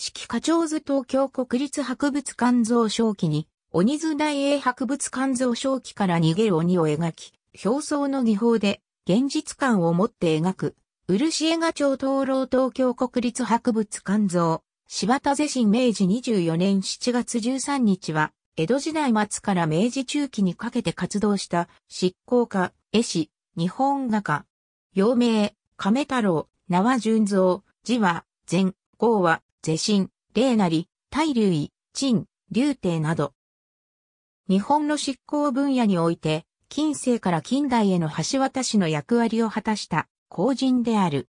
四季花鳥図東京国立博物館蔵書記に、鬼図大英博物館蔵書記から逃げる鬼を描き、表層の技法で現実感を持って描く、漆絵画町灯籠東京国立博物館像、柴田世新明治24年7月13日は、江戸時代末から明治中期にかけて活動した執行家、絵師、日本画家、陽明、亀太郎、縄純造、字は、前、号は、是神、霊なり、大類、陳、竜帝など。日本の執行分野において、近世から近代への橋渡しの役割を果たした後人である。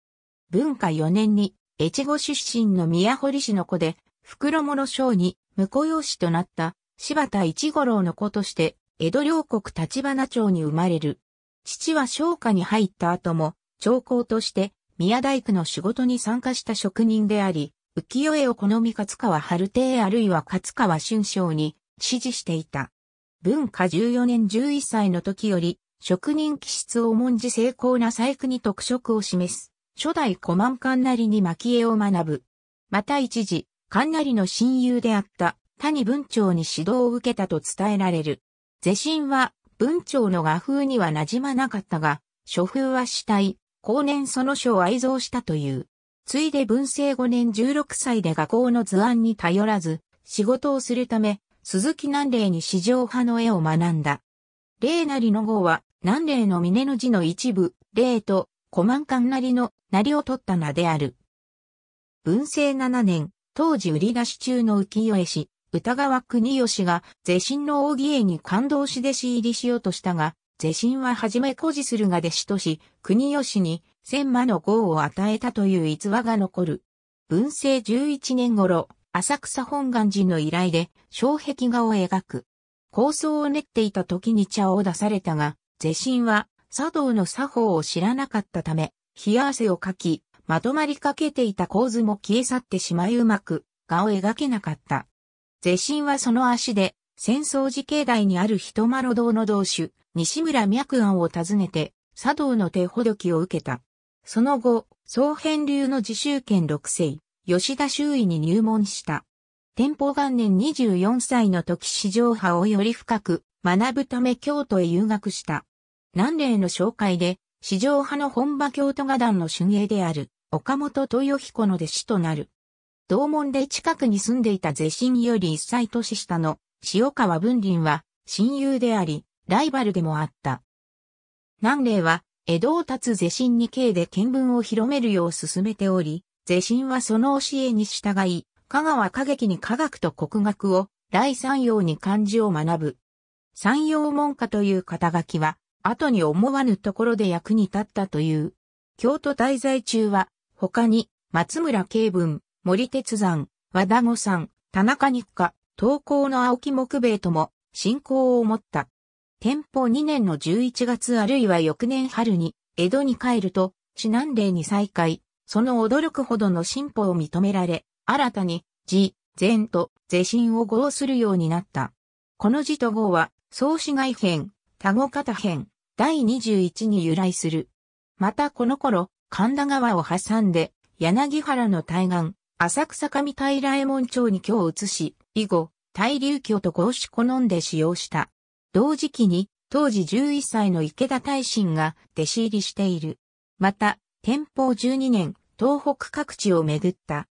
文化4年に、越後出身の宮堀氏の子で、袋物商に婿養子となった柴田一五郎の子として、江戸両国立花町に生まれる。父は商家に入った後も、長工として宮大工の仕事に参加した職人であり、浮世絵を好み勝川春亭あるいは勝川春章に支持していた。文化14年11歳の時より、職人気質を重んじ精巧な細工に特色を示す。初代古満館なりに蒔絵を学ぶ。また一時、館なりの親友であった谷文長に指導を受けたと伝えられる。是心は文長の画風には馴染まなかったが、書風は死体、後年その書を愛蔵したという。ついで文政5年16歳で画工の図案に頼らず、仕事をするため、鈴木南霊に市場派の絵を学んだ。霊なりの号は、南霊の峰の字の一部、霊と、古満館なりの、なりを取った名である。文政7年、当時売り出し中の浮世絵師、歌川国吉が、是神の扇絵に感動し弟子入りしようとしたが、是神ははじめ孤児するが弟子とし、国吉に千魔の号を与えたという逸話が残る。文政11年頃、浅草本願寺の依頼で、障壁画を描く。構想を練っていた時に茶を出されたが、是神は茶道の作法を知らなかったため、冷や汗をかき、まとまりかけていた構図も消え去ってしまいうまく、画を描けなかった。是神はその足で、戦争時境内にある人丸堂の同種、西村脈庵を訪ねて、茶道の手ほどきを受けた。その後、総編流の自習権六世、吉田周囲に入門した。天保元年24歳の時史上派をより深く学ぶため京都へ留学した。南霊の紹介で、史上派の本場京都画壇の主芸である、岡本豊彦の弟子となる。同門で近くに住んでいた是神より一歳年下の塩川文林は親友であり、ライバルでもあった。南霊は、江戸を立つ是神に刑で見聞を広めるよう進めており、是神はその教えに従い、香川歌劇に科学と国学を、第三洋に漢字を学ぶ。三要門下という肩書きは、後に思わぬところで役に立ったという。京都滞在中は、他に、松村慶文、森哲山、和田御山、田中日課、東高の青木木兵衛とも、信仰を持った。天保2年の11月あるいは翌年春に、江戸に帰ると、指南令に再開、その驚くほどの進歩を認められ、新たに、字、善と、是心を合するようになった。この字と合は、創始外編、田子方編、第21に由来する。またこの頃、神田川を挟んで、柳原の対岸、浅草上平右衛門町に今日移し、以後、大流居と合し好んで使用した。同時期に当時11歳の池田大臣が弟子入りしている。また、天保12年、東北各地を巡った。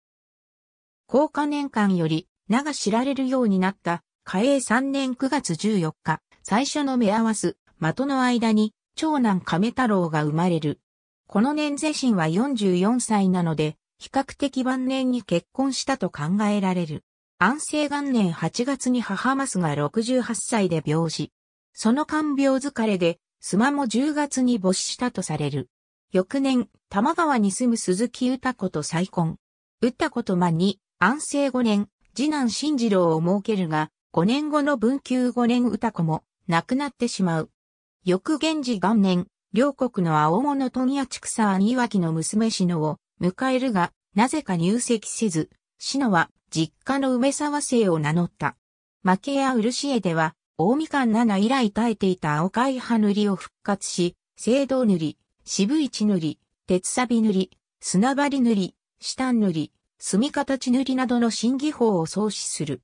高架年間より名が知られるようになった、嘉永3年9月14日、最初の目合わす、的の間に、長男亀太郎が生まれる。この年世神は44歳なので、比較的晩年に結婚したと考えられる。安政元年8月に母マスが68歳で病死。その看病疲れで、スマも10月に没したとされる。翌年、玉川に住む鈴木歌子と再婚。歌子と間に、安政5年、次男新次郎を設けるが、5年後の文久5年歌子も、亡くなってしまう。翌元治元年、両国の青物富谷畜産岩脇の娘篠を迎えるが、なぜか入籍せず、篠は実家の梅沢姓を名乗った。負けや漆絵では、大みかん7以来耐えていた青海葉塗りを復活し、青銅塗り、渋市塗り、鉄サビ塗り、砂張り塗り、下塗り、墨形塗りなどの新技法を創始する。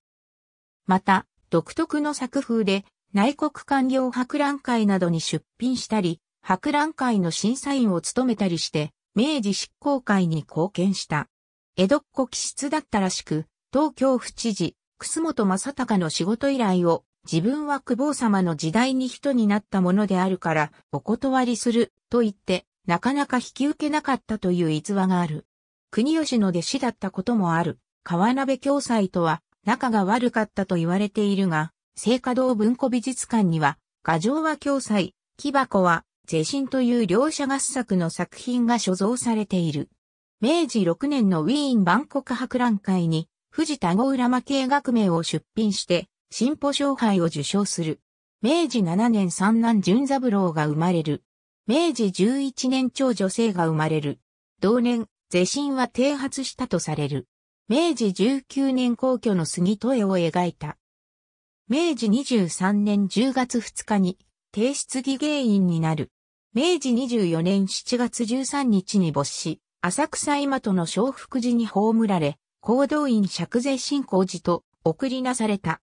また、独特の作風で、内国官僚博覧会などに出品したり、博覧会の審査員を務めたりして、明治執行会に貢献した。江戸っ子気質だったらしく、東京府知事、楠本正隆の仕事依頼を、自分は久保様の時代に人になったものであるから、お断りする、と言って、なかなか引き受けなかったという逸話がある。国吉の弟子だったこともある、川鍋教祭とは、仲が悪かったと言われているが、聖華堂文庫美術館には、画城は教祭、木箱は、是神という両者合作の作品が所蔵されている。明治6年のウィーン万国博覧会に藤田郷浦間系学名を出品して、進歩賞杯を受賞する。明治7年三男淳三郎が生まれる。明治11年長女性が生まれる。同年、是神は停発したとされる。明治19年皇居の杉戸絵を描いた。明治23年10月2日に、提出儀芸員になる。明治24年7月13日に没し、浅草今との小福寺に葬られ、行動院釈税信仰時と送りなされた。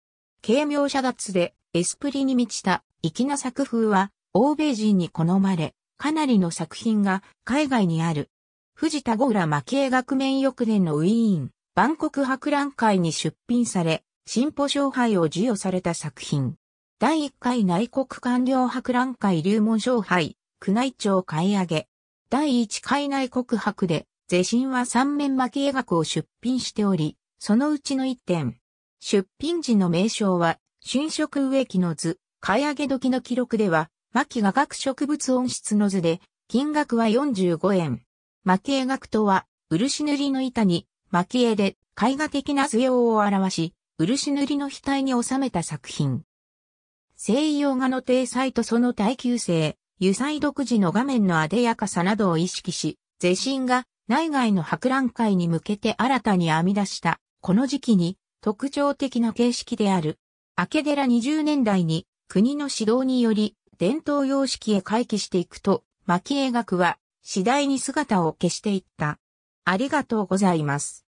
軽妙者脱でエスプリに満ちた粋な作風は欧米人に好まれ、かなりの作品が海外にある。藤田五浦魔系学面翌年のウィーン、万国博覧会に出品され、進歩勝敗を授与された作品。第1回内国官僚博覧会流門勝敗、宮内庁買い上げ。第1回内国博で全神は三面巻絵学を出品しており、そのうちの一点。出品時の名称は、春色植木の図、買い上げ時の記録では、巻画学植物温室の図で、金額は45円。巻絵学とは、漆塗りの板に、巻絵で絵画的な図様を表し、漆塗りの額に収めた作品。西洋画の体裁とその耐久性、油彩独自の画面の艶やかさなどを意識し、全神が内外の博覧会に向けて新たに編み出した、この時期に特徴的な形式である。明け寺20年代に国の指導により伝統様式へ回帰していくと、蒔絵学は次第に姿を消していった。ありがとうございます。